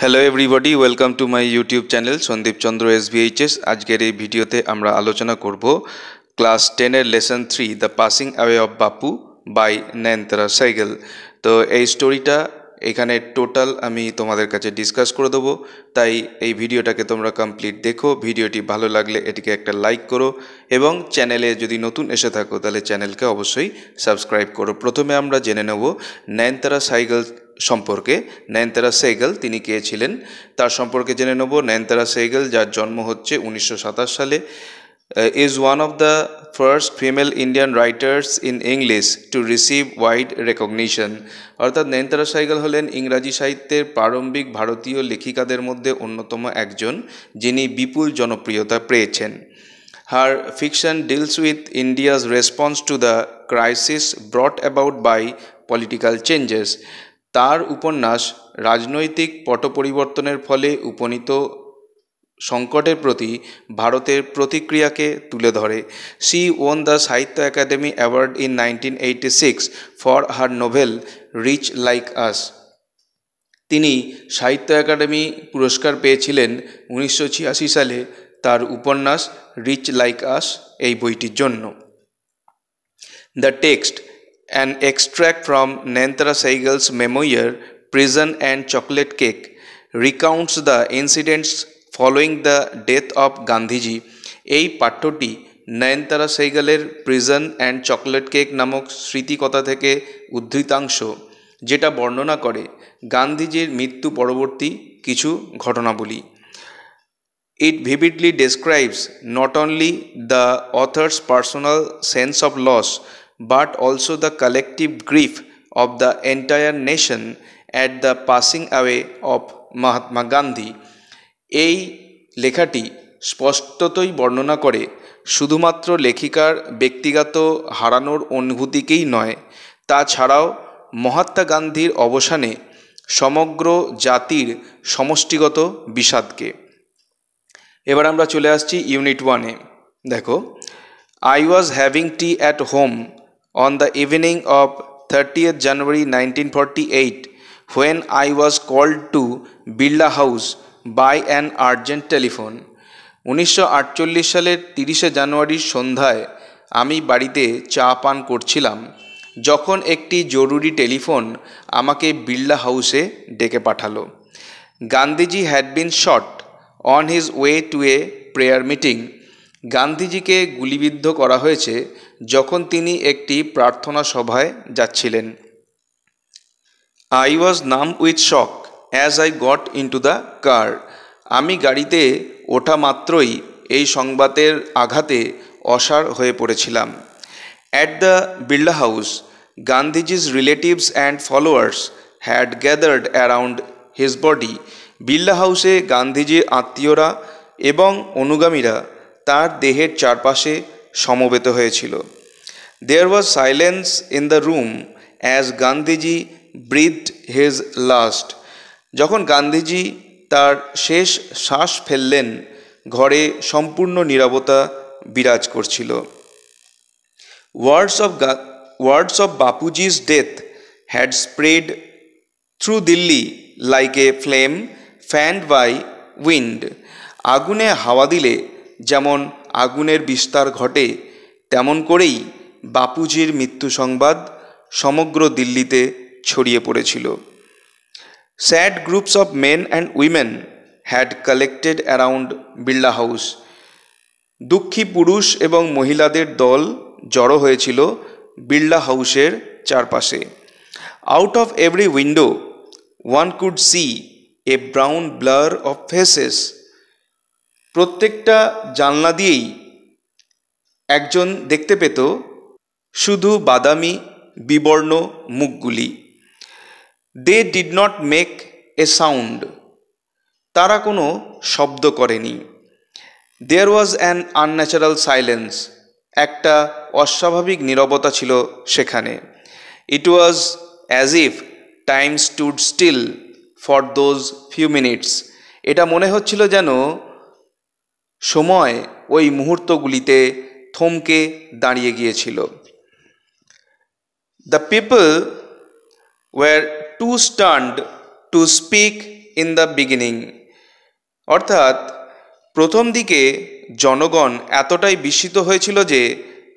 Hello everybody welcome to my YouTube channel Sandip Chandra SBHS আজকের এই ভিডিওতে আমরা আলোচনা করব ক্লাস টেনের lesson three the passing away of Bapu by Nayantara Sahgal তো এই স্টোরিটা এখানে টোটাল আমি তোমাদের কাছে ডিসকাস করে দেবো তাই এই ভিডিওটাকে তোমরা কমপ্লিট দেখো ভিডিওটি ভালো লাগলে এটিকে একটা লাইক করো এবং চ্যানেলে যদি নতুন এসে থাকো তাহলে চ্যানেলকে অবশ্যই সাবস্ক্রাইব করো প্রথমে আমরা জেনে নেব নয়নতারা সাইকেল সম্পর্কে নয়নতারা সেগল তিনি কে ছিলেন তার সম্পর্কে জেনে নেব নয়নতারা সেগল যার জন্ম হচ্ছে উনিশশো সালে is one of the first female Indian writers in English to receive wide recognition অর্থাৎ নয়নতারা সাইগল হলেন ইংরাজি সাহিত্যের প্রারম্ভিক ভারতীয় লেখিকাদের মধ্যে অন্যতম একজন যিনি বিপুল জনপ্রিয়তা পেয়েছেন her fiction deals with India's response to the crises brought about by political changes তার উপন্যাস রাজনৈতিক পটপরিবর্তনের ফলে উপনীত সংকটের প্রতি ভারতের প্রতিক্রিয়াকে তুলে ধরে she won the Sahitya Akademi award in nineteen eighty six for her novel Rich Like Us তিনি সাহিত্য একাডেমি পুরস্কার পেয়েছিলেন উনিশশো সালে তার উপন্যাস রিচ লাইক আস এই বইটির জন্য the text An extract from Nantara Seigal's memoir Prison and Chocolate Cake recounts the incidents following the death of Gandhiji এই পাঠ্যটি নয়নতারা সেইগালের প্রিজন অ্যান্ড চকলেট কেক নামক স্মৃতিকথা থেকে উদ্ধৃতাংশ যেটা বর্ণনা করে গান্ধীজির মৃত্যু পরবর্তী কিছু ঘটনাবলী it vividly describes not only the author's personal sense of loss but also the collective grief of the entire nation at the passing away of Mahatma Gandhi এই লেখাটি স্পষ্টতই বর্ণনা করে শুধুমাত্র লেখিকার ব্যক্তিগত হারানোর অনুভূতিকেই নয় তাছাড়াও মহাত্মা গান্ধীর অবসানে সমগ্র জাতির সমষ্টিগত বিষাদকে এবার আমরা চলে আসছি ইউনিট ওয়ানে দেখো I was having tea at home on the evening of 30th January 1948 when I was called to Birla House by an urgent telephone উনিশশো সালের তিরিশে জানুয়ারির সন্ধ্যায় আমি বাড়িতে চা পান করছিলাম যখন একটি জরুরি টেলিফোন আমাকে বিড়লা হাউসে ডেকে পাঠালো Gandhiji had been shot on his way to a prayer meeting গান্ধীজিকে গুলিবিদ্ধ করা হয়েছে যখন তিনি একটি প্রার্থনা সভায় যাচ্ছিলেন I was numb with shock as I got into the car আমি গাড়িতে ওঠা মাত্রই এই সংবাদের আঘাতে অসার হয়ে পড়েছিলাম at the Birla House Gandhiji's relatives and followers had gathered around his body Birla হাউসে গান্ধীজির আত্মীয়রা এবং অনুগামীরা তার দেহের চারপাশে সমবেত হয়েছিল there was silence in the room as Gandhiji breathed his last যখন গান্ধীজি তার শেষ শ্বাস ফেললেন ঘরে সম্পূর্ণ নিরবতা বিরাজ করছিল words of words of Bapuji's death had spread through Delhi like a flame fanned by wind আগুনে হাওয়া দিলে যেমন আগুনের বিস্তার ঘটে তেমন করেই বাপুজির মৃত্যু সংবাদ সমগ্র দিল্লিতে ছড়িয়ে পড়েছিল sad groups of men and women had collected around Birla House দুঃখী পুরুষ এবং মহিলাদের দল জড়ো হয়েছিল বিড়লা হাউসের চারপাশে out of every window one could see a brown blur of faces প্রত্যেকটা জানলা দিয়েই একজন দেখতে পেত শুধু বাদামি বিবর্ণ মুখগুলি they did not make a sound তারা কোনো শব্দ করেনি there was an unnatural silence একটা অস্বাভাবিক নিরবতা ছিল সেখানে it was as if time stood still for those few minutes এটা মনে হচ্ছিল যেন সময় ওই মুহূর্তগুলিতে থমকে দাঁড়িয়ে গিয়েছিল the people were too stunned to speak in the beginning অর্থাৎ প্রথম দিকে জনগণ এতটাই বিস্মিত হয়েছিল যে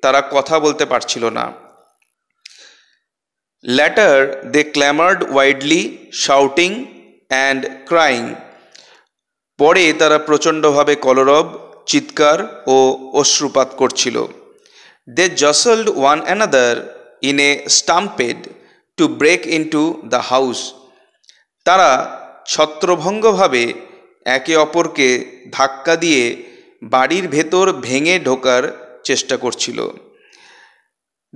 তারা কথা বলতে পারছিল না later they clamoured widely shouting and crying পরে তারা প্রচণ্ডভাবে কলরব চিৎকার ও অশ্রুপাত করছিল they jostled one another in a stampede to break to the house তারা ছত্রভঙ্গভাবে একে অপরকে ধাক্কা দিয়ে বাড়ির ভেতর ভেঙে ঢোকার চেষ্টা করছিল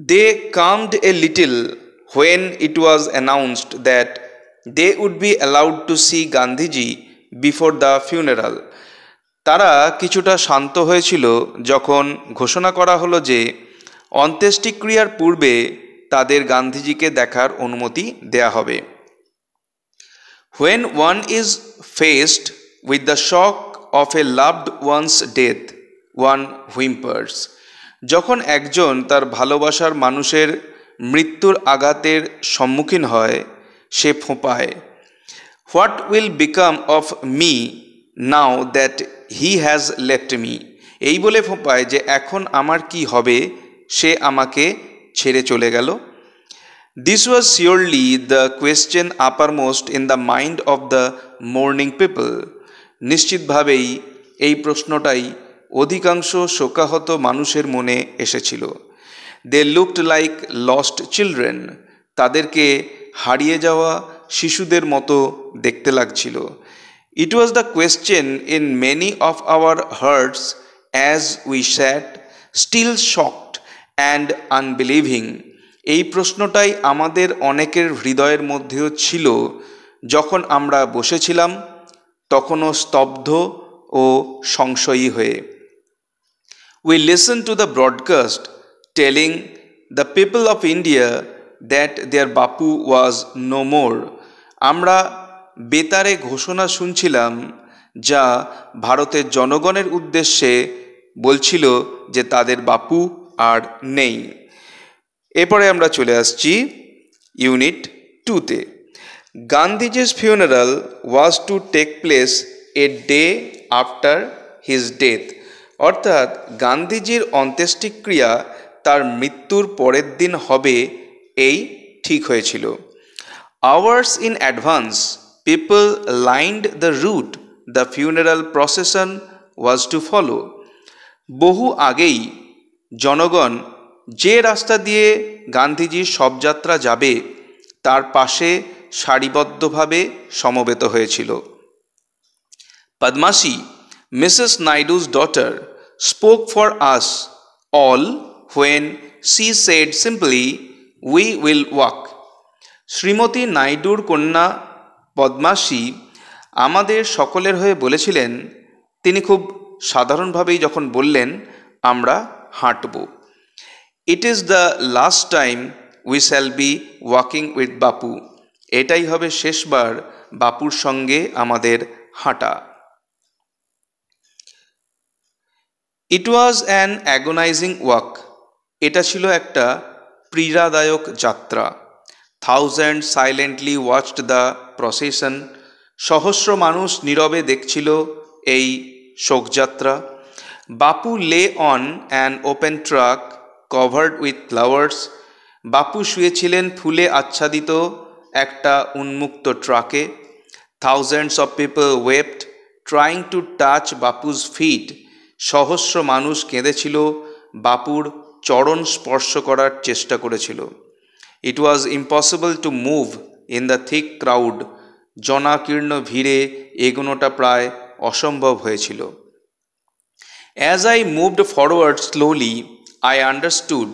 they calmed a little when it was announced that they would be allowed to see Gandhiji before the funeral তারা কিছুটা শান্ত হয়েছিল যখন ঘোষণা করা হলো যে অন্ত্যেষ্টিক্রিয়ার পূর্বে তাদের গান্ধীজিকে দেখার অনুমতি দেয়া হবে when one is faced with the shock of a loved one's death one whimpers যখন একজন তার ভালোবাসার মানুষের মৃত্যুর আঘাতের সম্মুখীন হয় সে ফোঁপায় what will become of me now that he has left me এই বলে ফোপায় যে এখন আমার কি হবে সে আমাকে ছেড়ে চলে গেল this was surely the question uppermost in the mind of the mourning people নিশ্চিতভাবেই এই প্রশ্নটাই অধিকাংশ শোকাহত মানুষের মনে এসেছিল they looked like lost children তাদেরকে হারিয়ে যাওয়া শিশুদের মতো দেখতে লাগছিল it was the question in many of our hearts as we sat still shocked and unbelieving এই প্রশ্নটাই আমাদের অনেকের হৃদয়ের মধ্যেও ছিল যখন আমরা বসেছিলাম তখনও স্তব্ধ ও সংশয়ী হয়ে we listen to the broadcast telling the people of India that their Bapu was no more আমরা বেতারে ঘোষণা শুনছিলাম যা ভারতের জনগণের উদ্দেশ্যে বলছিল যে তাদের বাপু আর নেই এরপরে আমরা চলে আসছি ইউনিট টুতে গান্ধীজির funeral was to take place a day after his death অর্থাৎ গান্ধীজির অন্ত্যেষ্টিক্রিয়া তার মৃত্যুর পরের দিন হবে এই ঠিক হয়েছিল Hours in advance, people lined the route the funeral procession was to follow. বহু আগেই জনগণ যে রাস্তা দিয়ে গান্ধীজির শবযাত্রা যাবে তার পাশে সারিবদ্ধভাবে সমবেত হয়েছিল Padmaja Mrs Naidu's daughter spoke for us all when she said simply, We will walk. Shrimati নাইডুর কন্যা পদ্মাসী আমাদের সকলের হয়ে বলেছিলেন তিনি খুব সাধারণভাবেই যখন বললেন আমরা হাঁটব it is the last time we shall be walking with Bapu এটাই হবে শেষবার বাপুর সঙ্গে আমাদের হাঁটা it was an agonising walk এটা ছিল একটা পীড়াদায়ক যাত্রা thousand silently watched the procession সহস্র মানুষ নীরবে দেখছিল এই শোকযাত্রা Bapu lay on an open truck covered with flowers Bapu শুয়েছিলেন ফুলে আচ্ছাদিত একটা উন্মুক্ত ট্রাকে thousands of people wept trying to touch Bapu's feet সহস্র মানুষ কেঁদেছিল বাপুর চরণ স্পর্শ করার চেষ্টা করেছিল it was impossible to move in the thick crowd জনাকীর্ণ ভিড়ে এগোনোটা প্রায় অসম্ভব হয়েছিল as I moved forward slowly I understood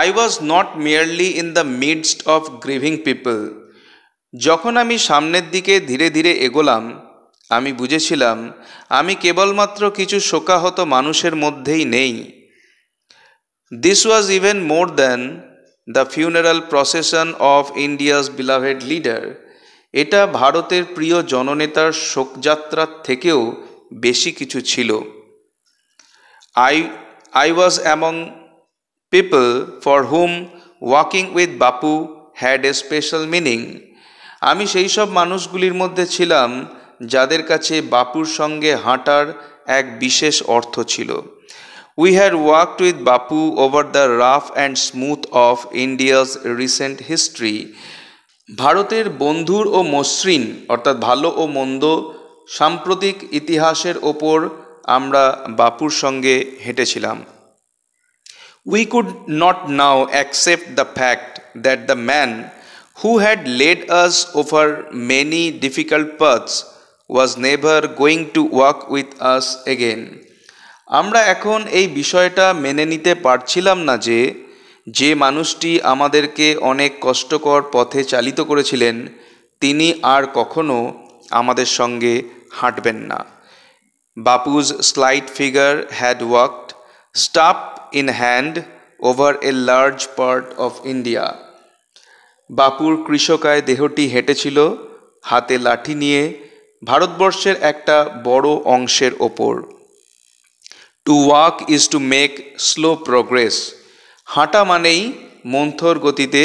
I was not merely in the midst of grieving people যখন আমি সামনের দিকে ধীরে ধীরে এগোলাম আমি বুঝেছিলাম আমি কেবলমাত্র কিছু শোকাহত মানুষের মধ্যেই নেই this was even more than the funeral procession of India's beloved leader এটা ভারতের প্রিয় জননেতার শোকযাত্রার থেকেও বেশি কিছু ছিল I I was among people for whom walking with Bapu had a special meaning আমি সেই সব মানুষগুলির মধ্যে ছিলাম যাদের কাছে বাপুর সঙ্গে হাঁটার এক বিশেষ অর্থ ছিল We had worked with Bapu over the rough and smooth of India's recent history. ভারতের বন্ধুর ও মসৃণ অর্থাৎ ভালো ও মন্দ সাম্প্রতিক ইতিহাসের ওপর আমরা বাপুর সঙ্গে হেঁটেছিলাম We could not now accept the fact that the man who had led us over many difficult paths was never going to walk with us again. আমরা এখন এই বিষয়টা মেনে নিতে পারছিলাম না যে যে মানুষটি আমাদেরকে অনেক কষ্টকর পথে চালিত করেছিলেন তিনি আর কখনো আমাদের সঙ্গে হাঁটবেন না Bapu's slight figure had walked staff in hand over a large part of India বাপুর কৃষকায় দেহটি হেঁটেছিল হাতে লাঠি নিয়ে ভারতবর্ষের একটা বড় অংশের ওপর to walk is to make slow progress হাঁটা মানেই মন্থর গতিতে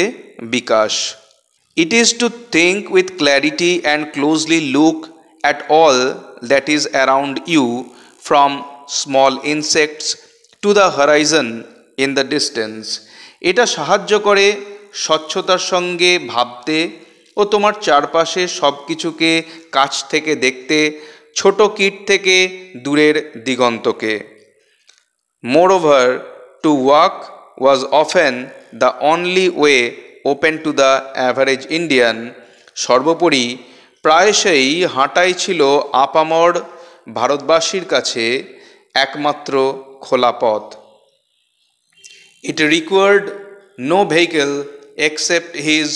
বিকাশ it is to think with clarity and closely look at all that is around you from small insects to the horizon in the distance এটা সাহায্য করে স্বচ্ছতার সঙ্গে ভাবতে ও তোমার চারপাশে সব কিছুকে কাছ থেকে দেখতে ছোট কীট থেকে দূরের দিগন্তকে Moreover, to work was often the only way open to the average Indian. সর্বোপরি প্রায়শই হাঁটাই ছিল আপামর ভারতবাসীর কাছে একমাত্র খোলা পথ it required no vehicle except his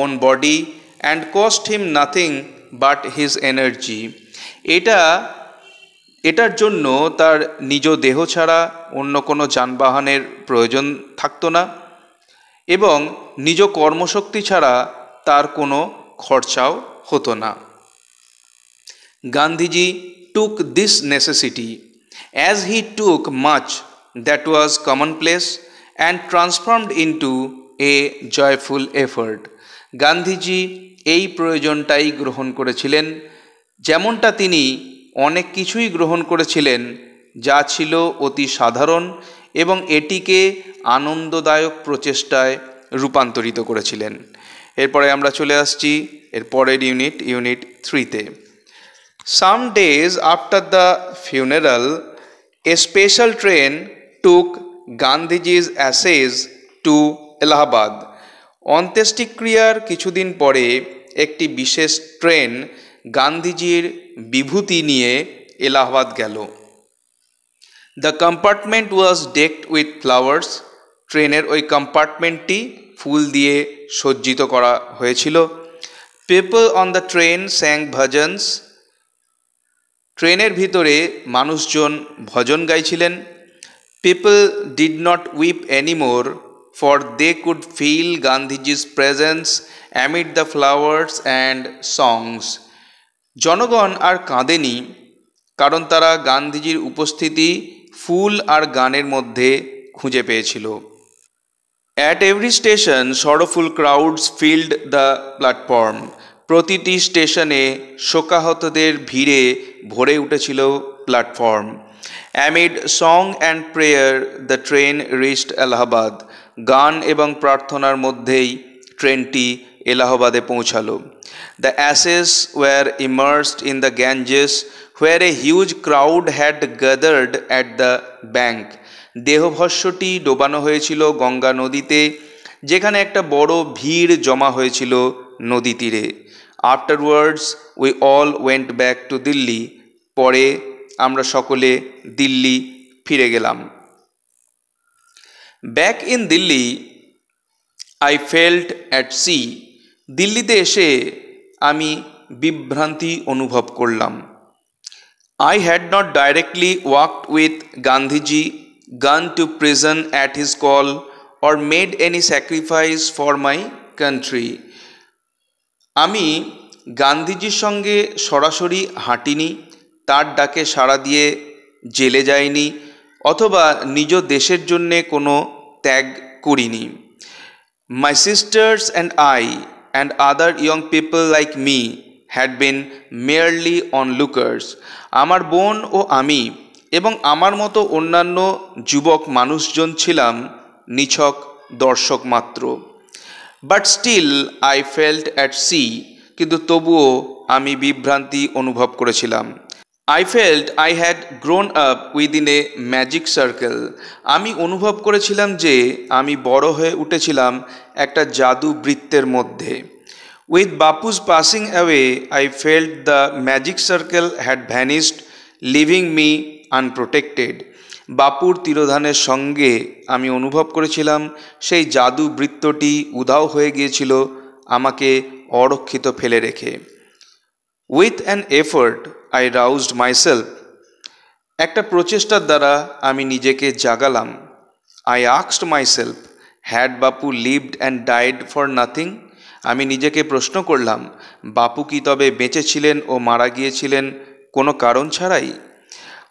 own body and cost him nothing but his energy এটা এটার জন্য তার নিজ দেহ ছাড়া অন্য কোনো যানবাহনের প্রয়োজন থাকতো না এবং নিজ কর্মশক্তি ছাড়া তার কোনো খরচাও হতো না Gandhiji took this necessity as he took much that was commonplace and transformed into a joyful effort Gandhiji এই প্রয়োজনটাই গ্রহণ করেছিলেন যেমনটা তিনি অনেক কিছুই গ্রহণ করেছিলেন যা ছিল অতি সাধারণ এবং এটিকে আনন্দদায়ক প্রচেষ্টায় রূপান্তরিত করেছিলেন এরপরে আমরা চলে আসছি এর পরের ইউনিট ইউনিট থ্রিতে some days after the funeral a special train took Gandhiji's ashes to Allahabad অন্ত্যেষ্টিক্রিয়ার কিছুদিন পরে একটি বিশেষ ট্রেন গান্ধীজির বিভূতি নিয়ে এলাহাবাদ গেল the compartment was decked with flowers ট্রেনের ওই কম্পার্টমেন্টটি ফুল দিয়ে সজ্জিত করা হয়েছিল people on the train sang bhajans ট্রেনের ভিতরে মানুষজন ভজন গাইছিলেন people did not weep anymore for they could feel Gandhiji's presence amid the flowers and songs জনগণ আর কাঁদেনি কারণ তারা গান্ধীজির উপস্থিতি ফুল আর গানের মধ্যে খুঁজে পেয়েছিল at every station sorrowful crowds filled the platform প্রতিটি স্টেশনে শোকাহতদের ভিড়ে ভরে উঠেছিল platform amid song and prayer the train reached Allahabad গান এবং প্রার্থনার মধ্যেই ট্রেনটি এলাহাবাদে পৌঁছালো. The ashes were immersed in the Ganges where a huge crowd had gathered at the bank দেহভস্যটি ডোবানো হয়েছিল গঙ্গা নদীতে যেখানে একটা বড় ভিড় জমা হয়েছিল নদী তীরে afterwards we all went back to Delhi পরে আমরা সকলে দিল্লি ফিরে গেলাম back in Delhi I felt at sea দিল্লিতে এসে আমি বিভ্রান্তি অনুভব করলাম I had not directly worked with Gandhiji gone to prison at his call or made any sacrifice for my country আমি গান্ধীজির সঙ্গে সরাসরি হাঁটিনি তার ডাকে সাড়া দিয়ে জেলে যাইনি অথবা নিজ দেশের জন্যে কোনো ত্যাগ করিনি my sisters and I and other young people like me had been merely onlookers. আমার বোন ও আমি এবং আমার মতো অন্যান্য যুবক মানুষজন ছিলাম নিছক দর্শক মাত্র but still I felt at sea কিন্তু তবুও আমি বিভ্রান্তি অনুভব করেছিলাম I felt I had grown up within a magic circle আমি অনুভব করেছিলাম যে আমি বড় হয়ে উঠেছিলাম একটা জাদু বৃত্তের মধ্যে with Bapu's passing away I felt the magic circle had vanished leaving me unprotected বাপুর তিরোধানের সঙ্গে আমি অনুভব করেছিলাম সেই জাদু বৃত্তটি উধাও হয়ে গিয়েছিল আমাকে অরক্ষিত ফেলে রেখে with an effort I roused myself একটা প্রচেষ্টার দ্বারা আমি নিজেকে জাগালাম আই আক্সড myself had Bapu lived and died for nothing আমি নিজেকে প্রশ্ন করলাম বাপু কি তবে বেঁচেছিলেন ও মারা গিয়েছিলেন কোনো কারণ ছাড়াই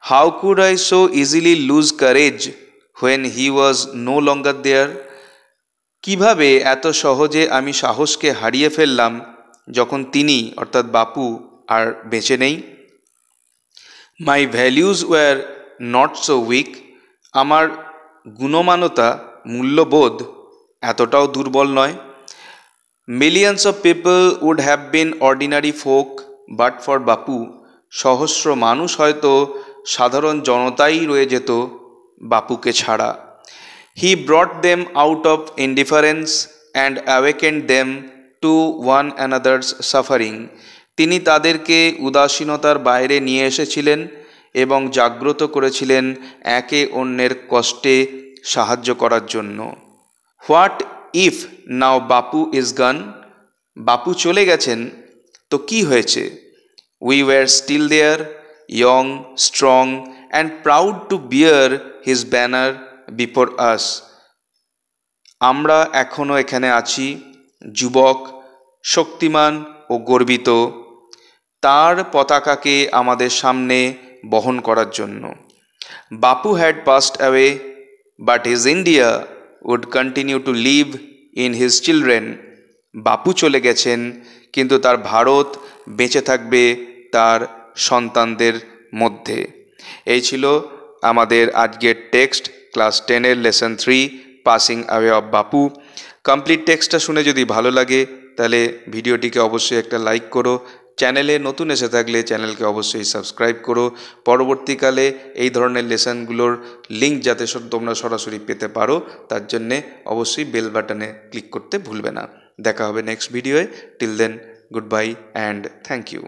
how could I so easily lose courage when he was no longer there কীভাবে এত সহজে আমি সাহসকে হারিয়ে ফেললাম যখন তিনি অর্থাৎ বাপু আর বেঁচে নেই my values were not so weak আমার গুণমানতা মূল্যবোধ এতটাও দুর্বল নয় millions of people would have been ordinary folk but for Bapu সহস্র মানুষ হয়তো সাধারণ জনতাই রয়ে যেত বাপুকে ছাড়া he brought them out of indifference and awakened them to one another's suffering তিনি তাদেরকে উদাসীনতার বাইরে নিয়ে এসেছিলেন এবং জাগ্রত করেছিলেন একে অন্যের কষ্টে সাহায্য করার জন্য হোয়াট ইফ নাও বাপু ইজ গান বাপু চলে গেছেন তো কি হয়েছে we were still there young strong and proud to bear his banner before us আমরা এখনও এখানে আছি যুবক শক্তিমান ও গর্বিত তার পতাকাকে আমাদের সামনে বহন করার জন্য Bapu had passed away but his India would continue to live in his children Bapu চলে গেছেন কিন্তু তার ভারত বেঁচে থাকবে তার সন্তানদের মধ্যে এই ছিল আমাদের আজকের টেক্সট ক্লাস টেনের lesson three passing away of Bapu complete টেক্সটটা শুনে যদি ভালো লাগে তাহলে ভিডিওটিকে অবশ্যই একটা লাইক করো চ্যানেলে নতুন এসে থাকলে চ্যানেলকে অবশ্যই সাবস্ক্রাইব করো পরবর্তীকালে এই ধরনের লেসনগুলোর লিঙ্ক যাতে তোমরা সরাসরি পেতে পারো তার জন্যে অবশ্যই বেল বাটনে ক্লিক করতে ভুলবে না দেখা হবে নেক্সট ভিডিওয়ে till then good bye and thank you